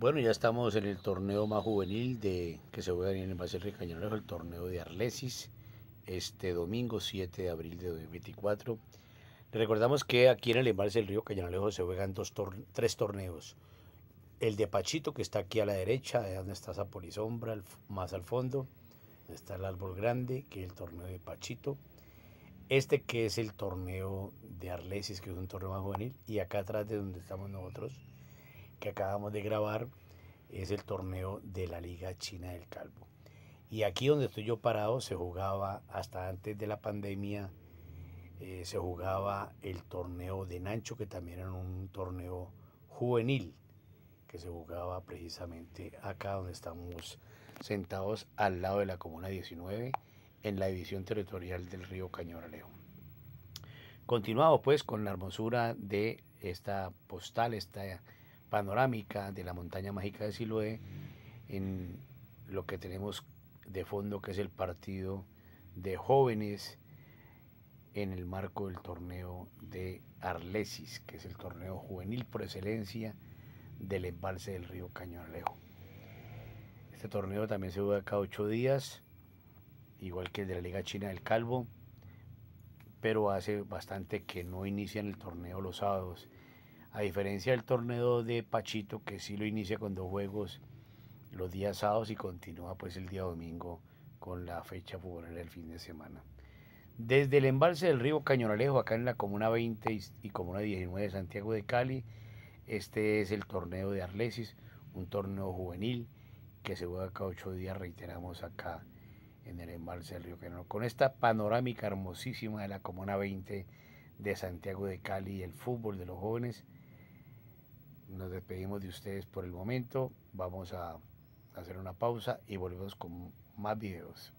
Bueno, ya estamos en el torneo más juvenil de que se juega en el Río Cañonalejo, el torneo de Arlesis, este domingo 7 de abril de 2024. Recordamos que aquí en el embalse del río Cañonalejo se juegan dos tres torneos. El de Pachito, que está aquí a la derecha, donde está sombra más al fondo, donde está el árbol grande, que es el torneo de Pachito. Este que es el torneo de Arlesis, que es un torneo más juvenil, y acá atrás de donde estamos nosotros, que acabamos de grabar es el torneo de la Liga China del Calvo. Y aquí donde estoy yo parado se jugaba, hasta antes de la pandemia, eh, se jugaba el torneo de Nancho, que también era un torneo juvenil, que se jugaba precisamente acá donde estamos sentados al lado de la Comuna 19, en la división territorial del río Cañoralejo. Continuamos pues con la hermosura de esta postal, esta panorámica de la montaña mágica de Siloé en lo que tenemos de fondo que es el partido de jóvenes en el marco del torneo de Arlesis, que es el torneo juvenil por excelencia del embalse del río Cañonalejo. Este torneo también se juega cada ocho días, igual que el de la Liga China del Calvo, pero hace bastante que no inician el torneo los sábados a diferencia del torneo de Pachito, que sí lo inicia con dos juegos los días sábados y continúa pues el día domingo con la fecha futbolera del fin de semana. Desde el embalse del río Cañonalejo, acá en la Comuna 20 y Comuna 19 de Santiago de Cali, este es el torneo de Arlesis, un torneo juvenil que se juega cada ocho días, reiteramos acá en el embalse del río Cañonalejo. Con esta panorámica hermosísima de la Comuna 20 de Santiago de Cali, y el fútbol de los jóvenes, pedimos de ustedes por el momento. Vamos a hacer una pausa y volvemos con más videos.